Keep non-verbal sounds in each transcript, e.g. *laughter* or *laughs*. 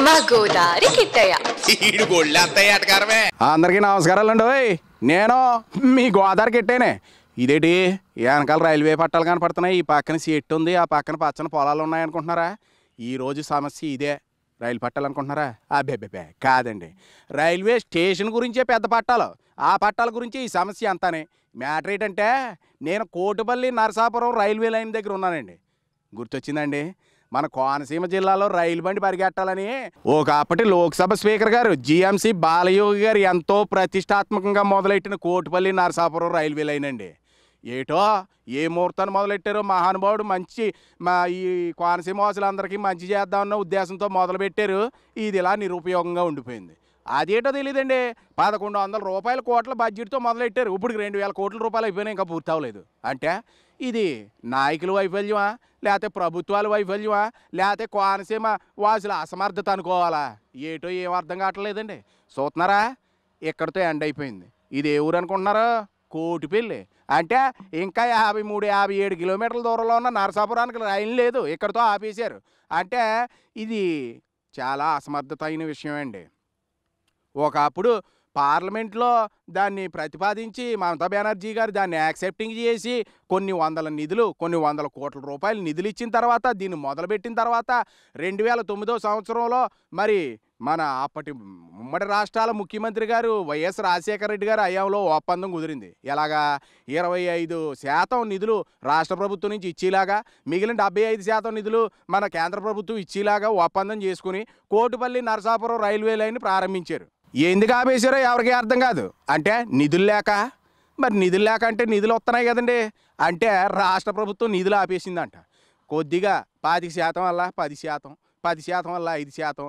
అందరికి నమస్కారాలు అండి అందరికీ ఓయ్ నేను మీ గోదావరి కిట్టేనే ఇదేటి వెనకాల రైల్వే పట్టాలు కనపడుతున్నాయి ఈ పక్కన సీట్ ఉంది ఆ పక్కన పచ్చని పొలాలు ఉన్నాయి అనుకుంటున్నారా ఈ రోజు సమస్య ఇదే రైలు పట్టాలు అనుకుంటున్నారా బెబ్బే కాదండి రైల్వే స్టేషన్ గురించే పెద్ద పట్టాలు ఆ పట్టాల గురించి ఈ సమస్య అంతానే మ్యాటర్ ఏంటంటే నేను కోటిపల్లి నరసాపురం రైల్వే లైన్ దగ్గర ఉన్నానండి గుర్తొచ్చిందండి మన కోనసీమ జిల్లాలో రైలు బండి పరిగెట్టాలని ఒకప్పటి లోక్సభ స్పీకర్ గారు జిఎంసి బాలయోగి గారు ఎంతో ప్రతిష్టాత్మకంగా మొదలెట్టిన కోటిపల్లి నరసాపురం రైల్వే లైన్ అండి ఏటో ఏ ముహూర్తాన్ని మొదలెట్టారో మహానుభావుడు మంచి మా ఈ కోనసీమ వాసులందరికీ మంచి చేద్దామన్న ఉద్దేశంతో మొదలుపెట్టారు ఇది ఇలా నిరుపయోగంగా ఉండిపోయింది అదేటో తెలియదండి పదకొండు వందల రూపాయల కోట్ల బడ్జెట్తో మొదలెట్టారు ఇప్పుడు రెండు వేల కోట్ల రూపాయలు అయిపోయినా ఇంకా పూర్తి అవ్వలేదు అంటే ఇది నాయకుల వైఫల్యమా లేకపోతే ప్రభుత్వాల వైఫల్యమా లేకపోతే కోనసీమ వాసుల అసమర్థత అనుకోవాలా ఏటో ఏం అర్థం కావట్లేదండి చూస్తున్నారా ఇక్కడితో ఎండ్ అయిపోయింది ఇది ఏ ఊరు అనుకుంటున్నారో కోటిపల్లి అంటే ఇంకా యాభై మూడు యాభై ఏడు కిలోమీటర్ల దూరంలో ఉన్న నరసాపురానికి రైలు లేదు ఇక్కడితో ఆపేశారు అంటే ఇది చాలా అసమర్థత అయిన విషయం అండి ఒకప్పుడు పార్లమెంట్లో దాన్ని ప్రతిపాదించి మమతా బెనర్జీ గారు దాన్ని యాక్సెప్టింగ్ చేసి కొన్ని వందల నిధులు కొన్ని వందల కోట్ల రూపాయలు నిధులు ఇచ్చిన తర్వాత దీన్ని మొదలుపెట్టిన తర్వాత రెండు వేల తొమ్మిదో సంవత్సరంలో మరి మన అప్పటి ఉమ్మడి రాష్ట్రాల ముఖ్యమంత్రి గారు వైఎస్ రాజశేఖర రెడ్డి గారు హయాంలో ఒప్పందం కుదిరింది ఎలాగా ఇరవై ఐదు శాతం నిధులు రాష్ట్ర ప్రభుత్వం నుంచి ఇచ్చేలాగా మిగిలిన డెబ్బై ఐదు శాతం నిధులు మన కేంద్ర ప్రభుత్వం ఇచ్చేలాగా ఒప్పందం చేసుకుని కోటిపల్లి నరసాపురం రైల్వే లైన్ ప్రారంభించారు ఎందుకు ఆపేశారో ఎవరికి అర్థం కాదు అంటే నిధులు లేక మరి నిధులు లేక అంటే నిధులు వస్తున్నాయి కదండి అంటే రాష్ట్ర ప్రభుత్వం నిధులు ఆపేసిందంట కొద్దిగా పాతిక శాతం వల్ల పది శాతం పది శాతం వల్ల ఐదు శాతం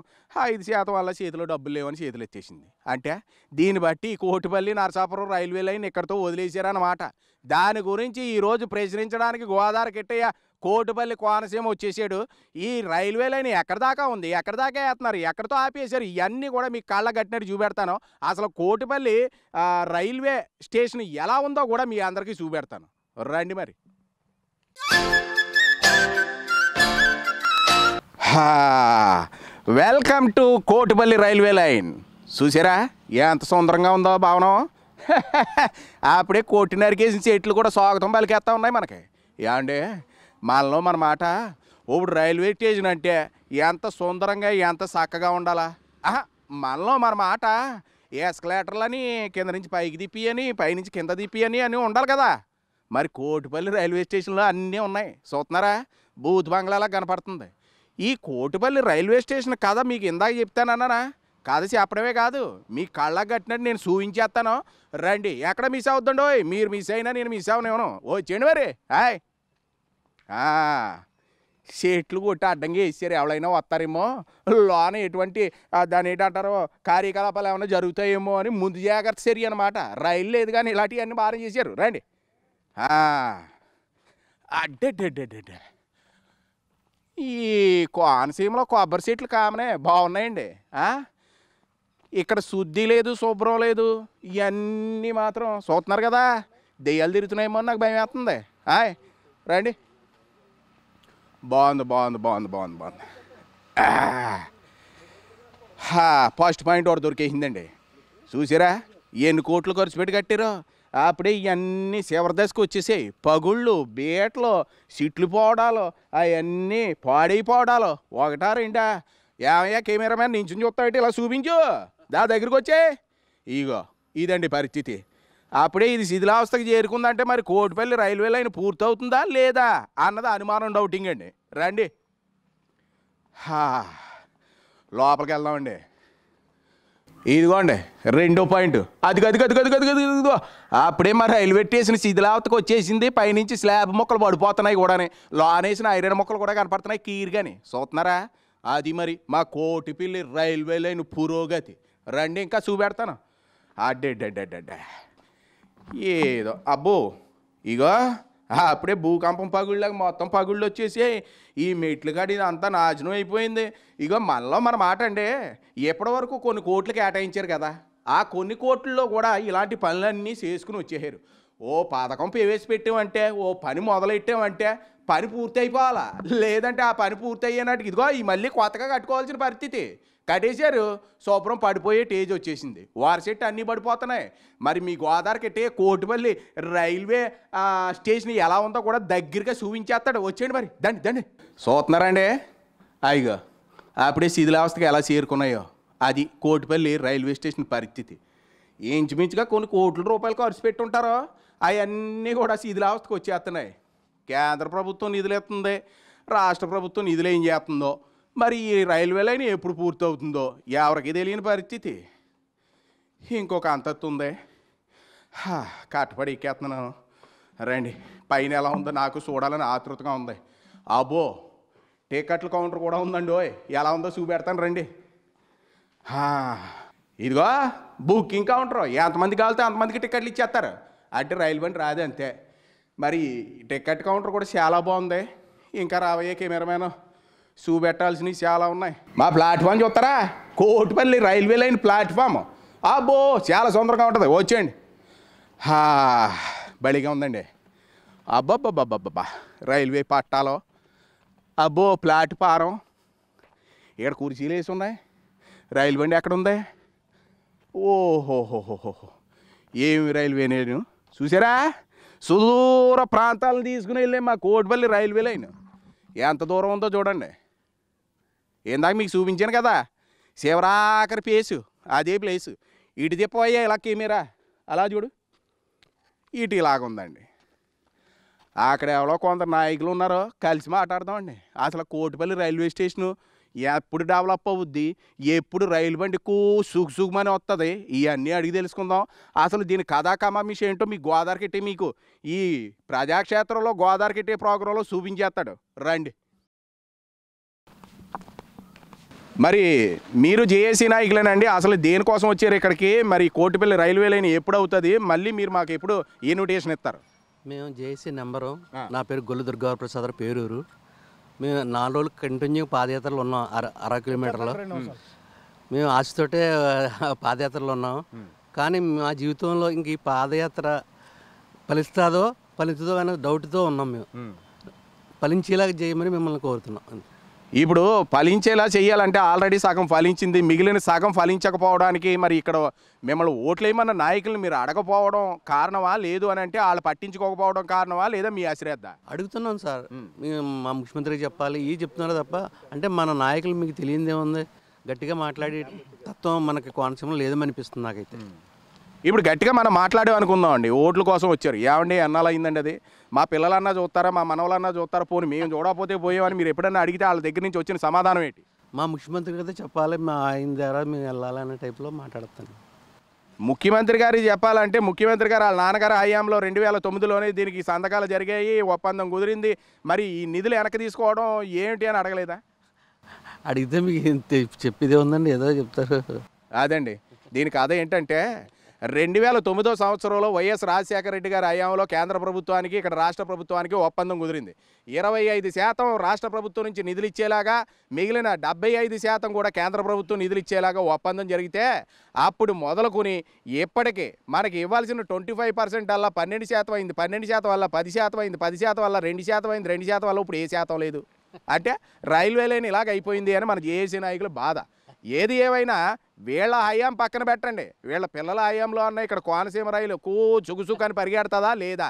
ఐదు శాతం వల్ల చేతిలో డబ్బులు లేవని చేతులు ఎత్తేసింది అంటే దీన్ని బట్టి కోటిపల్లి నరసాపురం రైల్వే లైన్ ఇక్కడితో వదిలేశారన్నమాట దాని గురించి ఈరోజు ప్రచురించడానికి గోదావరి కిట్టయ్య కోటిపల్లి కోనసీమ వచ్చేసాడు ఈ రైల్వే లైన్ ఎక్కడ దాకా ఉంది ఎక్కడ దాకా వేస్తున్నారు ఎక్కడితో ఆపేశారు ఇవన్నీ కూడా మీకు కళ్ళ కట్టినట్టు చూపెడతాను అసలు కోటిపల్లి రైల్వే స్టేషన్ ఎలా ఉందో కూడా మీ అందరికీ చూపెడతాను రండి మరి welcome to Kotipalli railway line చూసారా ఎంత సుందరంగా ఉందో భావనం *laughs* అప్పుడే కోటి నరికేసిన చెట్లు కూడా స్వాగతం పలికేస్తూ ఉన్నాయి మనకి ఏమండి మనలో మన మాట ఇప్పుడు రైల్వే స్టేషన్ అంటే ఎంత సుందరంగా ఎంత చక్కగా ఉండాలా మనలో మన మాట ఎస్కలేటర్లని కింద నుంచి పైకి దిప్పి అని పైనుంచి కింద దిప్పి అని అని ఉండాలి కదా మరి కోటిపల్లి రైల్వే స్టేషన్లో అన్నీ ఉన్నాయి చూస్తున్నారా బూత్ బంగ్లాలా కనపడుతుంది ఈ కోటిపల్లి రైల్వే స్టేషన్ కథ మీకు ఇందాక చెప్తానన్నానా కథ చెప్పడమే కాదు మీ కళ్ళకు కట్టినట్టు నేను చూపించేస్తాను రండి ఎక్కడ మిస్ అవుతుండో మీరు మిస్ అయినా నేను మిస్ అవనేమను ఓ చేయండి మరి హాయ్ చెట్లు కొట్టి అడ్డంగా వేసారు ఎవరైనా వస్తారేమో లోన ఎటువంటి దాని ఏంటంటారో కార్యకలాపాలు ఏమైనా జరుగుతాయేమో అని ముందు జాగ్రత్త సరి అనమాట రైలు లేదు కానీ ఇలాంటివన్నీ భారం చేశారు రండి అడ్డెడ్డెడ్డెడ్డెడ్డ ఈ కోనసీమలో కొబ్బరి సీట్లు కామనే బాగున్నాయండి ఇక్కడ శుద్ధి లేదు శుభ్రం లేదు ఇవన్నీ మాత్రం చూస్తున్నారు కదా దెయ్యాలు తిరుగుతున్నాయేమో నాకు భయం వేస్తుంది ఆయ్ రండి బాగుంది బాగుంది బాగుంది బాగుంది బాగుంది ఫస్ట్ పాయింట్ ఒకటి దొరికేసిందండి చూసారా ఎన్ని కోట్లు ఖర్చు పెట్టి కట్టారో అప్పుడే ఇవన్నీ శివరదశకు వచ్చేసాయి పగుళ్ళు బీటలు సిట్లు పోవడాలు అవన్నీ పాడైపోవడాలు ఒకటా రెండా ఏమయ్యా కెమెరా మ్యాన్ నించుని చూస్తావు ఇలా చూపించు దా దగ్గరికి వచ్చే ఇగో ఇదండి పరిస్థితి అప్పుడే ఇది శిథిలావస్థకు చేరుకుందంటే మరి కోటిపల్లి రైల్వే లైన్ పూర్తవుతుందా లేదా అన్నది అనుమానం డౌటింగ్ అండి రండి లోపలికి వెళ్దామండి ఇదిగోండి రెండో పాయింట్ అది గది గది గది గది గది ఇదిగో అప్పుడే మరి రైల్వే స్టేషన్ శిథిలావతకు వచ్చేసింది పైనుంచి స్లాబ్ మొక్కలు పడిపోతున్నాయి కూడాని లోనేసిన ఐరన్ మొక్కలు కూడా కనపడుతున్నాయి కీరుగాని చూస్తున్నారా అది మరి మా కోటిపిల్లి రైల్వే లైన్ పురోగతి రండి ఇంకా చూపెడతాను అడ్డెడ్డెడ్డెడ్డ ఏదో అబ్బో ఇగో అప్పుడే భూకంపం పగుళ్ళకి మొత్తం పగుళ్ళు వచ్చేసి ఈ మెట్లు కాడి అంతా నాశనం అయిపోయింది ఇగో మనలో మన మాట అండి వరకు కొన్ని కోట్లు కేటాయించారు కదా ఆ కొన్ని కోట్లలో కూడా ఇలాంటి పనులన్నీ చేసుకుని వచ్చేసారు ఓ పథకం ప్రవేశపెట్టామంటే ఓ పని మొదలెట్టామంటే పని పూర్తి అయిపోవాలా లేదంటే ఆ పని పూర్తి అయ్యేనాటికి ఇదిగో ఈ మళ్ళీ కొత్తగా కట్టుకోవాల్సిన పరిస్థితి కట్టేశారు సోపురం పడిపోయే టేజ్ వచ్చేసింది వారసెట్ అన్నీ పడిపోతున్నాయి మరి మీ గోదావరికి ఎట్టే కోటిపల్లి రైల్వే స్టేషన్ ఎలా ఉందో కూడా దగ్గరగా చూపించేస్తాడు వచ్చేయండి మరి దండి దండి చూస్తున్నారండి అయ్యో అప్పుడే శిథిలావస్థకి ఎలా చేరుకున్నాయో అది కోటిపల్లి రైల్వే స్టేషన్ పరిస్థితి ఇంచుమించుగా కొన్ని కోట్ల రూపాయలు ఖర్చు పెట్టుంటారో అవన్నీ కూడా శిథిలావస్థకు వచ్చేస్తున్నాయి కేంద్ర ప్రభుత్వం నిధులు ఎత్తుంది రాష్ట్ర ప్రభుత్వం నిధులు ఏం చేస్తుందో మరి ఈ రైల్వే లైన్ ఎప్పుడు పూర్తవుతుందో ఎవరికి తెలియని పరిస్థితి ఇంకొక అంతత్తు ఉంది కట్టుబడి ఎక్కేస్తున్నాను రండి పైన ఎలా ఉందో నాకు చూడాలని ఆతృతగా ఉంది అబ్బో టికెట్ల కౌంటర్ కూడా ఉందండి ఓయ్ ఎలా ఉందో చూపెడతాను రండి ఇదిగో బుకింగ్ కౌంటర్ ఎంతమంది కావాలితే అంతమందికి టికెట్లు ఇచ్చేస్తారు అంటే రైలు బండి రాదే అంతే మరి టికెట్ కౌంటర్ కూడా చాలా బాగుంది ఇంకా రావయ్యే కెమెరామెన్ షూ పెట్టాల్సినవి చాలా ఉన్నాయి మా ప్లాట్ఫామ్ చూస్తారా కోటిపల్లి రైల్వే లైన్ ప్లాట్ఫామ్ అబ్బో చాలా సుందరంగా ఉంటుంది వచ్చేయండి హా బలిగా ఉందండి అబ్బబ్బబ్బబ్బబ్బా రైల్వే పట్టాలో అబ్బో ప్లాట్ఫారం ఇక్కడ కుర్చీలు వేసి ఉన్నాయి రైలు బండి ఎక్కడ ఉంది ఓహోహోహోహో ఏమి రైల్వే నేను చూసారా సుదూర ప్రాంతాలను తీసుకుని వెళ్ళే మా కోటిపల్లి రైల్వే లైన్ ఎంత దూరం ఉందో చూడండి ఇందాక మీకు చూపించాను కదా శివరాకరి ప్లేసు అదే ప్లేసు ఇటు తిప్పవయ్యా ఇలా కేమేరా అలా చూడు ఇటు ఇలాగుందండి అక్కడ ఎవరో కొందరు నాయకులు ఉన్నారో కలిసి మాట్లాడదామండి అసలు కోటిపల్లి రైల్వే స్టేషను ఎప్పుడు డెవలప్ అవుద్ది ఎప్పుడు రైలు బండి కూ సుగుసుగుమని వస్తుంది ఇవన్నీ అడిగి తెలుసుకుందాం అసలు దీని కమామిష ఏంటో మీ గోదావరికి మీకు ఈ ప్రజాక్షేత్రంలో గోదావరికి ప్రోగ్రాంలో చూపించేస్తాడు రండి మరి మీరు జేఏసీ నాయకులేనండి అసలు దేనికోసం వచ్చారు ఇక్కడికి మరి కోటిపల్లి రైల్వే లైన్ ఎప్పుడు అవుతుంది మళ్ళీ మీరు మాకు ఎప్పుడు ఏ నోటిఫికేషన్ ఇస్తారు మేము జేఏసీ నెంబరు నా పేరు గొల్లు ప్రసాద్ పేరూరు మేము నాలుగు రోజులు కంటిన్యూ పాదయాత్రలు ఉన్నాం అర అర కిలోమీటర్లో మేము ఆశతోటే *laughs* పాదయాత్రలు ఉన్నాం కానీ మా జీవితంలో ఇంక ఈ పాదయాత్ర ఫలిస్తుందో ఫలితుందో అనే డౌట్తో ఉన్నాం మేము ఫలించేలాగా చేయమని మిమ్మల్ని కోరుతున్నాం ఇప్పుడు ఫలించేలా చేయాలంటే ఆల్రెడీ సగం ఫలించింది మిగిలిన సగం ఫలించకపోవడానికి మరి ఇక్కడ మిమ్మల్ని ఓట్లేమన్న నాయకులు మీరు అడగపోవడం కారణమా లేదు అని అంటే వాళ్ళు పట్టించుకోకపోవడం కారణమా లేదా మీ అశ్రద్ధ అడుగుతున్నాం సార్ మా ముఖ్యమంత్రికి చెప్పాలి ఈ చెప్తున్నారు తప్ప అంటే మన నాయకులు మీకు తెలియదేముంది గట్టిగా మాట్లాడే తత్వం మనకి కోనసీమలో అనిపిస్తుంది నాకైతే ఇప్పుడు గట్టిగా మనం మాట్లాడే అనుకుందాం అండి ఓట్ల కోసం వచ్చారు ఏమండి ఎన్నాళ్ళు అయిందండి అది మా పిల్లలన్నా చూస్తారా మా మనవలన్నా చూస్తారా పోనీ మేము చూడకపోతే పోయామని మీరు ఎప్పుడన్నా అడిగితే వాళ్ళ దగ్గర నుంచి వచ్చిన సమాధానం ఏంటి మా ముఖ్యమంత్రి గారితో చెప్పాలి మా ఆయన ద్వారా మేము వెళ్ళాలనే టైప్లో మాట్లాడతాను ముఖ్యమంత్రి గారి చెప్పాలంటే ముఖ్యమంత్రి గారు వాళ్ళ నాన్నగారు హయాంలో రెండు వేల తొమ్మిదిలోనే దీనికి సంతకాలు జరిగాయి ఒప్పందం కుదిరింది మరి ఈ నిధులు వెనక తీసుకోవడం ఏంటి అని అడగలేదా అడిగితే మీకు చెప్పేదే ఉందండి ఏదో చెప్తారు అదండి దీనికి అదే ఏంటంటే రెండు వేల తొమ్మిదో సంవత్సరంలో వైఎస్ రాజశేఖర రెడ్డి గారి హయాంలో కేంద్ర ప్రభుత్వానికి ఇక్కడ రాష్ట్ర ప్రభుత్వానికి ఒప్పందం కుదిరింది ఇరవై ఐదు శాతం రాష్ట్ర ప్రభుత్వం నుంచి నిధులు ఇచ్చేలాగా మిగిలిన డెబ్బై ఐదు శాతం కూడా కేంద్ర ప్రభుత్వం నిధులు ఇచ్చేలాగా ఒప్పందం జరిగితే అప్పుడు మొదలుకొని ఇప్పటికీ మనకి ఇవ్వాల్సిన ట్వంటీ ఫైవ్ పర్సెంట్ అలా పన్నెండు శాతం అయింది పన్నెండు శాతం వల్ల పది శాతం అయింది పది శాతం వల్ల రెండు శాతం అయింది రెండు శాతం వల్ల ఇప్పుడు ఏ శాతం లేదు అంటే రైల్వే లైన్ ఇలాగైపోయింది అయిపోయింది అని మన జేఏసీ నాయకుల బాధ ఏది ఏమైనా వీళ్ళ హయాం పక్కన పెట్టండి వీళ్ళ పిల్లల హయాంలో అన్న ఇక్కడ కోనసీమ రైలు కూ చుగుచుకు అని పరిగెడతదా లేదా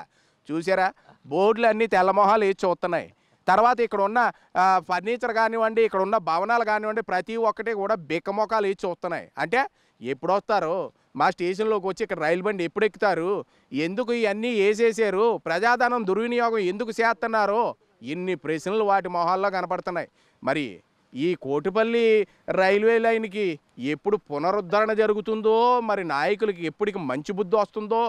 చూసారా బోర్డులు అన్నీ తెల్లమొహాలు వేసి చూస్తున్నాయి తర్వాత ఇక్కడ ఉన్న ఫర్నిచర్ కానివ్వండి ఇక్కడ ఉన్న భవనాలు కానివ్వండి ప్రతి ఒక్కటి కూడా బిక్కమొక్కలు ఇచ్చి చూస్తున్నాయి అంటే ఎప్పుడు వస్తారు మా స్టేషన్లోకి వచ్చి ఇక్కడ రైలు బండి ఎప్పుడు ఎక్కుతారు ఎందుకు ఇవన్నీ వేసేసారు ప్రజాధనం దుర్వినియోగం ఎందుకు చేస్తున్నారు ఇన్ని ప్రశ్నలు వాటి మొహాల్లో కనపడుతున్నాయి మరి ఈ కోటిపల్లి రైల్వే లైన్కి ఎప్పుడు పునరుద్ధరణ జరుగుతుందో మరి నాయకులకి ఎప్పటికి మంచి బుద్ధి వస్తుందో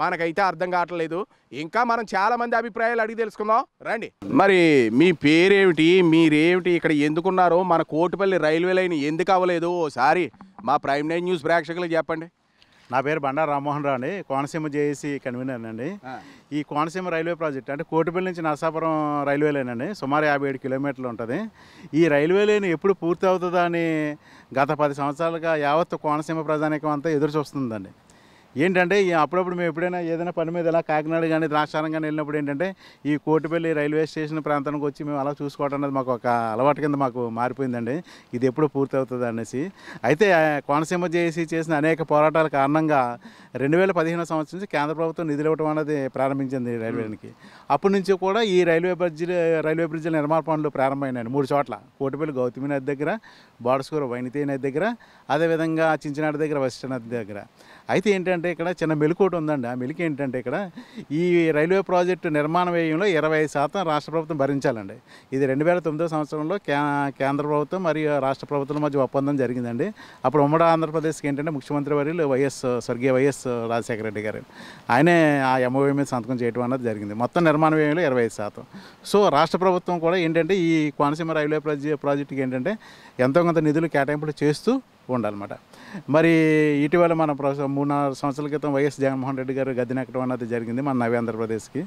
మనకైతే అర్థం కావట్లేదు ఇంకా మనం చాలామంది అభిప్రాయాలు అడిగి తెలుసుకుందాం రండి మరి మీ పేరేమిటి మీరేమిటి ఇక్కడ ఎందుకున్నారో మన కోటిపల్లి రైల్వే లైన్ ఎందుకు అవ్వలేదు ఓసారి మా ప్రైమ్ నైన్ న్యూస్ ప్రేక్షకులకు చెప్పండి నా పేరు బండారు రామ్మోహన్ రావు అండి కోనసీమ జేఏసీ కన్వీనర్ అండి ఈ కోనసీమ రైల్వే ప్రాజెక్ట్ అంటే కోటిపల్లి నుంచి నరసాపురం రైల్వే లైన్ అండి సుమారు యాభై ఏడు కిలోమీటర్లు ఉంటుంది ఈ రైల్వే లేని ఎప్పుడు పూర్తి అవుతుందని అని గత పది సంవత్సరాలుగా యావత్తు కోనసీమ ప్రజానికం అంతా ఎదురు చూస్తుందండి ఏంటంటే అప్పుడప్పుడు మేము ఎప్పుడైనా ఏదైనా పని మీద ఇలా కాకినాడ కానీ ద్రాక్షారం కానీ వెళ్ళినప్పుడు ఏంటంటే ఈ కోటిపల్లి రైల్వే స్టేషన్ ప్రాంతానికి వచ్చి మేము అలా చూసుకోవటం అనేది మాకు ఒక అలవాటు కింద మాకు మారిపోయిందండి ఇది ఎప్పుడు పూర్తి అవుతుంది అనేసి అయితే కోనసీమ జేఏసీ చేసిన అనేక పోరాటాల కారణంగా రెండు వేల పదిహేను సంవత్సరం నుంచి కేంద్ర ప్రభుత్వం నిధులు ఇవ్వడం అనేది ప్రారంభించింది రైల్వేకి అప్పటి నుంచి కూడా ఈ రైల్వే బ్రిడ్జ్ రైల్వే బ్రిడ్జ్ల నిర్మాణ పనులు ప్రారంభమైనాయి మూడు చోట్ల కోటిపల్లి గౌతమి నది దగ్గర బాడసూర వైనితే నది దగ్గర అదేవిధంగా చించినాడు దగ్గర వెస్ట్ నది దగ్గర అయితే ఏంటంటే ఇక్కడ చిన్న మెలుకోటు ఉందండి ఆ మెలికి ఏంటంటే ఇక్కడ ఈ రైల్వే ప్రాజెక్టు నిర్మాణ వ్యయంలో ఇరవై శాతం రాష్ట్ర ప్రభుత్వం భరించాలండి ఇది రెండు వేల తొమ్మిదో సంవత్సరంలో కేంద్ర ప్రభుత్వం మరియు రాష్ట్ర ప్రభుత్వం మధ్య ఒప్పందం జరిగిందండి అప్పుడు ఉమ్మడి ఆంధ్రప్రదేశ్కి ఏంటంటే ముఖ్యమంత్రి వర్యులు వైఎస్ స్వర్గీయ వైఎస్ రాజశేఖర రెడ్డి గారు ఆయనే ఆ ఎంఓఏ మీద సంతకం చేయడం అన్నది జరిగింది మొత్తం నిర్మాణ వ్యయంలో ఇరవై శాతం సో రాష్ట్ర ప్రభుత్వం కూడా ఏంటంటే ఈ కోనసీమ రైల్వే ప్రాజెక్ట్ ప్రాజెక్టుకి ఏంటంటే ఎంతో కొంత నిధులు కేటాయింపులు చేస్తూ ఉండాలన్నమాట మరి ఇటీవల మన మూడున్నర సంవత్సరాల క్రితం వైఎస్ జగన్మోహన్ రెడ్డి గారు గద్దెనెక్కడం అన్నది జరిగింది మన నవ్య ఆంధ్రప్రదేశ్కి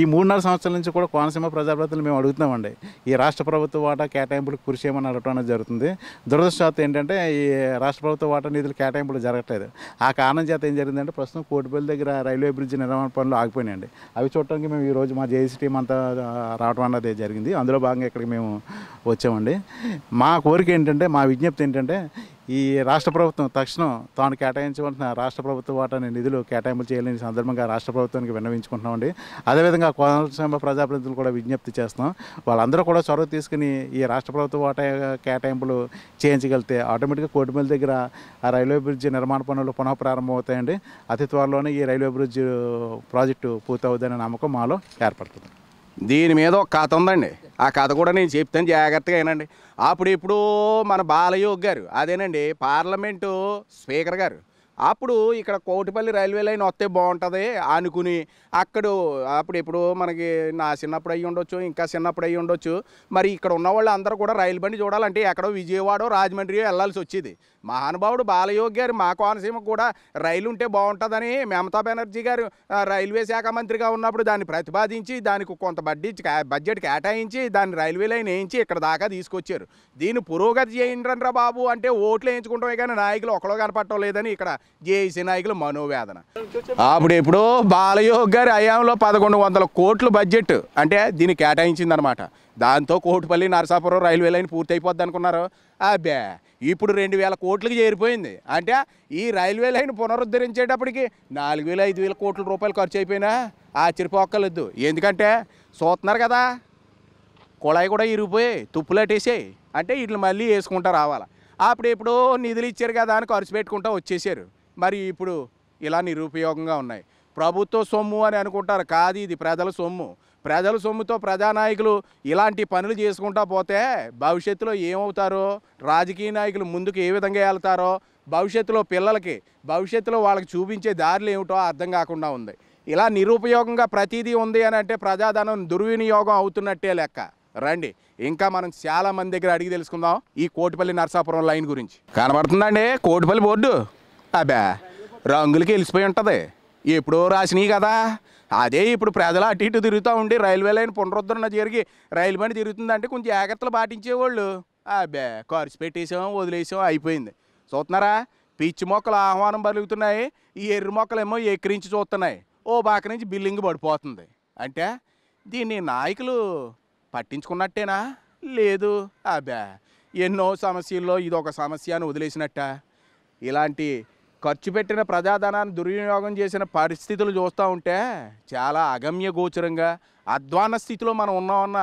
ఈ మూడున్నర సంవత్సరాల నుంచి కూడా కోనసీమ ప్రజాప్రతిని మేము అడుగుతున్నామండి ఈ రాష్ట్ర ప్రభుత్వ వాటా కేటాయింపులు కృషి ఏమని అడగడం అనేది జరుగుతుంది దురదృష్టవత్తు ఏంటంటే ఈ రాష్ట్ర ప్రభుత్వ వాటా నిధులు కేటాయింపులు జరగట్లేదు ఆ కారణం చేత ఏం జరిగిందంటే ప్రస్తుతం కోటిపల్లి దగ్గర రైల్వే బ్రిడ్జ్ నిర్మాణ పనులు ఆగిపోయినాయండి అవి చూడటానికి మేము ఈరోజు మా జేసీ టీం అంతా రావడం అన్నది జరిగింది అందులో భాగంగా ఇక్కడికి మేము వచ్చామండి మా కోరిక ఏంటంటే మా విజ్ఞప్తి ఏంటంటే ఈ రాష్ట్ర ప్రభుత్వం తక్షణం తాను కేటాయించవలసిన రాష్ట్ర ప్రభుత్వ వాటాని నిధులు కేటాయింపులు చేయలేని సందర్భంగా రాష్ట్ర ప్రభుత్వానికి విన్నవించుకుంటున్నామండి అదేవిధంగా కోనసీమ ప్రజాప్రతినిధులు కూడా విజ్ఞప్తి చేస్తున్నాం వాళ్ళందరూ కూడా చొరవ తీసుకుని ఈ రాష్ట్ర ప్రభుత్వ వాటా కేటాయింపులు చేయించగలిగితే ఆటోమేటిక్గా కోటిమల దగ్గర ఆ రైల్వే బ్రిడ్జ్ నిర్మాణ పనులు పునః ప్రారంభం అవుతాయండి అతి త్వరలోనే ఈ రైల్వే బ్రిడ్జ్ ప్రాజెక్టు పూర్తవుద్దనే నమ్మకం మాలో ఏర్పడుతుంది దీని మీద ఒక కథ ఉందండి ఆ కథ కూడా నేను చెప్తాను జాగ్రత్తగా అయినండి అప్పుడు ఇప్పుడు మన బాలయోగ్ గారు అదేనండి పార్లమెంటు స్పీకర్ గారు అప్పుడు ఇక్కడ కోటిపల్లి రైల్వే లైన్ వస్తే బాగుంటుంది అనుకుని అక్కడ అప్పుడు ఎప్పుడు మనకి నా చిన్నప్పుడు అయ్యి ఉండొచ్చు ఇంకా చిన్నప్పుడు అయ్యి ఉండొచ్చు మరి ఇక్కడ ఉన్న వాళ్ళు అందరూ కూడా రైలు బండి చూడాలంటే ఎక్కడో విజయవాడ రాజమండ్రి వెళ్ళాల్సి వచ్చేది మహానుభావుడు బాలయోగి గారు మా కోనసీమ కూడా రైలు ఉంటే బాగుంటుందని మమతా బెనర్జీ గారు రైల్వే శాఖ మంత్రిగా ఉన్నప్పుడు దాన్ని ప్రతిపాదించి దానికి కొంత బడ్జెట్ బడ్జెట్ కేటాయించి దాన్ని రైల్వే లైన్ వేయించి ఇక్కడ దాకా తీసుకొచ్చారు దీన్ని పురోగతి చేయండి రా బాబు అంటే ఓట్లు వేయించుకుంటామే కానీ నాయకులు ఒకళ్ళు కనపడటం లేదని ఇక్కడ జేఏసీ నాయకుల మనోవేదన అప్పుడు ఎప్పుడో బాలయోగ్ గారి హయాంలో పదకొండు వందల కోట్లు బడ్జెట్ అంటే దీన్ని కేటాయించిందనమాట దాంతో కోటిపల్లి నరసాపురం రైల్వే లైన్ పూర్తి అయిపోద్ది అనుకున్నారు అబ్బే ఇప్పుడు రెండు వేల కోట్లకి చేరిపోయింది అంటే ఈ రైల్వే లైన్ పునరుద్ధరించేటప్పటికి నాలుగు వేల ఐదు వేల కోట్ల రూపాయలు ఖర్చు అయిపోయినా ఆశ్చర్యపోక్కర్లేదు ఎందుకంటే చూస్తున్నారు కదా కుళాయి కూడా ఇరిగిపోయి తుప్పులట్టేసాయి అంటే వీటిని మళ్ళీ వేసుకుంటా రావాలి అప్పుడు ఎప్పుడో నిధులు ఇచ్చారు కదా అని ఖర్చు పెట్టుకుంటా వచ్చేసారు మరి ఇప్పుడు ఇలా నిరుపయోగంగా ఉన్నాయి ప్రభుత్వ సొమ్ము అని అనుకుంటారు కాదు ఇది ప్రజల సొమ్ము ప్రజల సొమ్ముతో ప్రజానాయకులు ఇలాంటి పనులు చేసుకుంటా పోతే భవిష్యత్తులో ఏమవుతారో రాజకీయ నాయకులు ముందుకు ఏ విధంగా వెళ్తారో భవిష్యత్తులో పిల్లలకి భవిష్యత్తులో వాళ్ళకి చూపించే దారులు ఏమిటో అర్థం కాకుండా ఉంది ఇలా నిరుపయోగంగా ప్రతిదీ ఉంది అని అంటే ప్రజాధనం దుర్వినియోగం అవుతున్నట్టే లెక్క రండి ఇంకా మనం చాలా మంది దగ్గర అడిగి తెలుసుకుందాం ఈ కోటిపల్లి నర్సాపురం లైన్ గురించి కనబడుతుందండి కోటిపల్లి బోర్డు అబ్బా రంగులకి వెలిసిపోయి ఉంటుంది ఎప్పుడో రాసినాయి కదా అదే ఇప్పుడు ప్రజలు అటు ఇటు తిరుగుతూ ఉండి రైల్వే లైన్ పునరుద్ధరణ జరిగి రైలు బండి తిరుగుతుందంటే కొంచెం జాగ్రత్తలు పాటించేవాళ్ళు అబ్బే ఖర్చు పెట్టేసాం వదిలేసాం అయిపోయింది చూస్తున్నారా పిచ్చి మొక్కలు ఆహ్వానం పలుగుతున్నాయి ఈ ఎర్రి మొక్కలేమో ఎక్కిరించి చూస్తున్నాయి ఓ బాక నుంచి బిల్లింగ్ పడిపోతుంది అంటే దీన్ని నాయకులు పట్టించుకున్నట్టేనా లేదు అబ్బా ఎన్నో సమస్యల్లో ఇది ఒక సమస్య అని వదిలేసినట్ట ఇలాంటి ఖర్చు పెట్టిన ప్రజాధనాన్ని దుర్వినియోగం చేసిన పరిస్థితులు చూస్తూ ఉంటే చాలా అగమ్య గోచరంగా అధ్వాన స్థితిలో మనం ఉన్నామన్న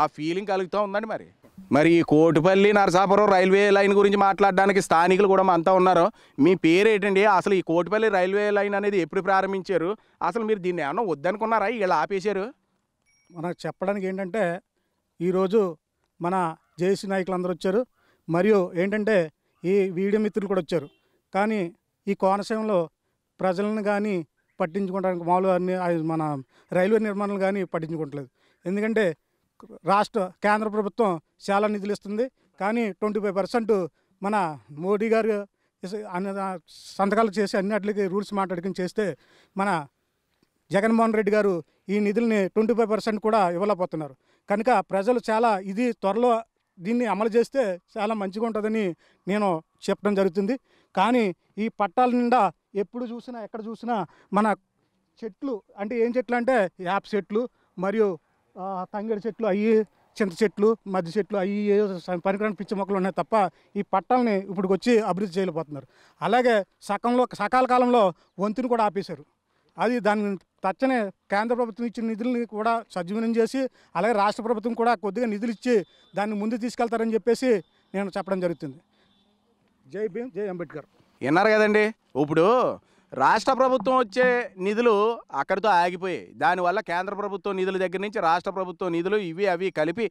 ఆ ఫీలింగ్ కలుగుతూ ఉందండి మరి మరి ఈ కోటిపల్లి నరసాపురం రైల్వే లైన్ గురించి మాట్లాడడానికి స్థానికులు కూడా అంతా ఉన్నారు మీ పేరు ఏంటండి అసలు ఈ కోటిపల్లి రైల్వే లైన్ అనేది ఎప్పుడు ప్రారంభించారు అసలు మీరు దీన్ని ఏమన్నా వద్దనుకున్నారా ఇలా ఆపేశారు మనకు చెప్పడానికి ఏంటంటే ఈరోజు మన జేసీ నాయకులు అందరూ వచ్చారు మరియు ఏంటంటే ఈ వీడియో మిత్రులు కూడా వచ్చారు కానీ ఈ కోనసీమలో ప్రజలను కానీ పట్టించుకోవడానికి మామూలు అన్ని మన రైల్వే నిర్మాణాలు కానీ పట్టించుకోవట్లేదు ఎందుకంటే రాష్ట్ర కేంద్ర ప్రభుత్వం చాలా నిధులు ఇస్తుంది కానీ ట్వంటీ ఫైవ్ పర్సెంట్ మన మోడీ గారు సంతకాలు చేసి అట్లకి రూల్స్ మాట్లాడుకుని చేస్తే మన జగన్మోహన్ రెడ్డి గారు ఈ నిధుల్ని ట్వంటీ ఫైవ్ పర్సెంట్ కూడా ఇవ్వలేకపోతున్నారు కనుక ప్రజలు చాలా ఇది త్వరలో దీన్ని అమలు చేస్తే చాలా మంచిగా ఉంటుందని నేను చెప్పడం జరుగుతుంది కానీ ఈ పట్టాల నిండా ఎప్పుడు చూసినా ఎక్కడ చూసినా మన చెట్లు అంటే ఏం చెట్లు అంటే యాప్ చెట్లు మరియు తంగిడి చెట్లు అవి చింత చెట్లు మధ్య చెట్లు అవి పనికిరాని పిచ్చి మొక్కలు ఉన్నాయి తప్ప ఈ పట్టాలని ఇప్పుడు వచ్చి అభివృద్ధి చేయలేకపోతున్నారు అలాగే సకంలో సకాల కాలంలో వంతుని కూడా ఆపేశారు అది దాని తచ్చనే కేంద్ర ప్రభుత్వం ఇచ్చిన నిధుల్ని కూడా సద్వినియోగం చేసి అలాగే రాష్ట్ర ప్రభుత్వం కూడా కొద్దిగా నిధులు ఇచ్చి దాన్ని ముందు తీసుకెళ్తారని చెప్పేసి నేను చెప్పడం జరుగుతుంది జై భీమ్ జై అంబేద్కర్ విన్నారు కదండి ఇప్పుడు రాష్ట్ర ప్రభుత్వం వచ్చే నిధులు అక్కడితో ఆగిపోయి దానివల్ల కేంద్ర ప్రభుత్వం నిధుల దగ్గర నుంచి రాష్ట్ర ప్రభుత్వం నిధులు ఇవి అవి కలిపి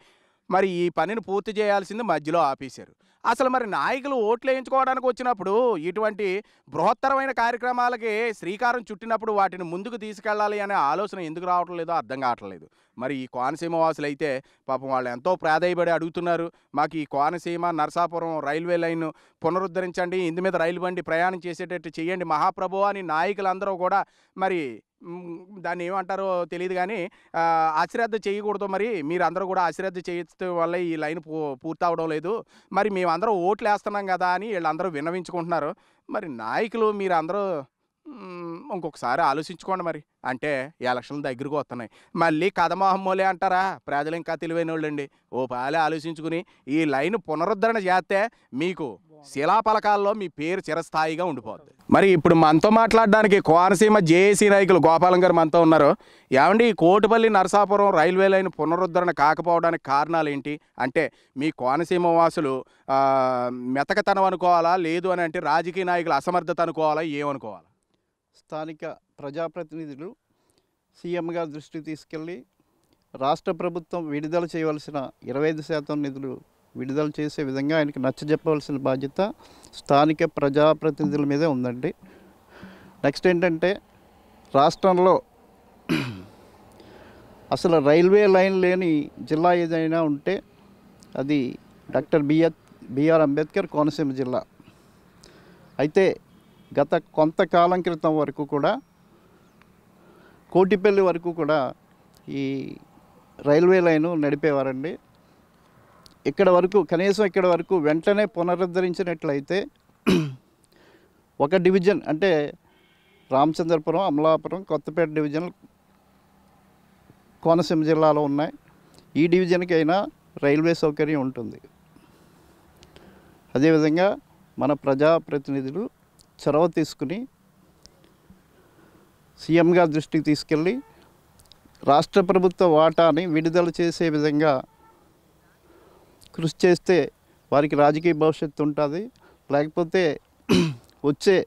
మరి ఈ పనిని పూర్తి చేయాల్సింది మధ్యలో ఆపేశారు అసలు మరి నాయకులు ఓట్లు వేయించుకోవడానికి వచ్చినప్పుడు ఇటువంటి బృహత్తరమైన కార్యక్రమాలకి శ్రీకారం చుట్టినప్పుడు వాటిని ముందుకు తీసుకెళ్ళాలి అనే ఆలోచన ఎందుకు రావటం లేదో అర్థం కావట్లేదు మరి ఈ కోనసీమ వాసులు అయితే పాపం వాళ్ళు ఎంతో ప్రాధాయపడి అడుగుతున్నారు మాకు ఈ కోనసీమ నరసాపురం రైల్వే లైన్ పునరుద్ధరించండి ఇందు మీద రైలు బండి ప్రయాణం చేసేటట్టు చేయండి మహాప్రభు అని నాయకులందరూ కూడా మరి దాన్ని ఏమంటారో తెలియదు కానీ అశ్రద్ధ చేయకూడదు మరి మీరు అందరూ కూడా అశ్రద్ధ చేయడం వల్ల ఈ లైన్ పూర్తవడం లేదు మరి మేము అందరూ ఓట్లు వేస్తున్నాం కదా అని వీళ్ళందరూ విన్నవించుకుంటున్నారు మరి నాయకులు మీరు అందరూ ఇంకొకసారి ఆలోచించుకోండి మరి అంటే ఎలక్షన్లు దగ్గరకు వస్తున్నాయి మళ్ళీ కథమోహమ్మోలే అంటారా ప్రజలు ఇంకా తెలివైన వాళ్ళండి ఓ పాలే ఆలోచించుకుని ఈ లైన్ పునరుద్ధరణ చేస్తే మీకు శిలాఫలకాల్లో మీ పేరు చిరస్థాయిగా ఉండిపోద్ది మరి ఇప్పుడు మనతో మాట్లాడడానికి కోనసీమ జేఏసీ నాయకులు గోపాలం గారు మనతో ఉన్నారు ఏమండి ఈ కోటిపల్లి నరసాపురం రైల్వే లైన్ పునరుద్ధరణ కాకపోవడానికి కారణాలు ఏంటి అంటే మీ కోనసీమ వాసులు మెతకతనం అనుకోవాలా లేదు అని అంటే రాజకీయ నాయకులు అసమర్థత అనుకోవాలా ఏమనుకోవాలా స్థానిక ప్రజాప్రతినిధులు సీఎం గారి దృష్టికి తీసుకెళ్ళి రాష్ట్ర ప్రభుత్వం విడుదల చేయవలసిన ఇరవై ఐదు శాతం నిధులు విడుదల చేసే విధంగా ఆయనకి నచ్చజెప్పవలసిన బాధ్యత స్థానిక ప్రజాప్రతినిధుల మీదే ఉందండి నెక్స్ట్ ఏంటంటే రాష్ట్రంలో అసలు రైల్వే లైన్ లేని జిల్లా ఏదైనా ఉంటే అది doctor B A B R Ambedkar Konaseema జిల్లా అయితే గత కొంతకాలం క్రితం వరకు కూడా కోటిపల్లి వరకు కూడా ఈ రైల్వే లైను నడిపేవారండి ఇక్కడ వరకు కనీసం ఇక్కడ వరకు వెంటనే పునరుద్ధరించినట్లయితే ఒక డివిజన్ అంటే రామచంద్రపురం అమలాపురం కొత్తపేట డివిజన్ కోనసీమ జిల్లాలో ఉన్నాయి ఈ డివిజన్కైనా రైల్వే సౌకర్యం ఉంటుంది అదేవిధంగా మన ప్రజాప్రతినిధులు చొరవ తీసుకుని సీఎం గారి దృష్టికి తీసుకెళ్ళి రాష్ట్ర ప్రభుత్వ వాటాని విడుదల చేసే విధంగా కృషి చేస్తే వారికి రాజకీయ భవిష్యత్తు ఉంటుంది లేకపోతే వచ్చే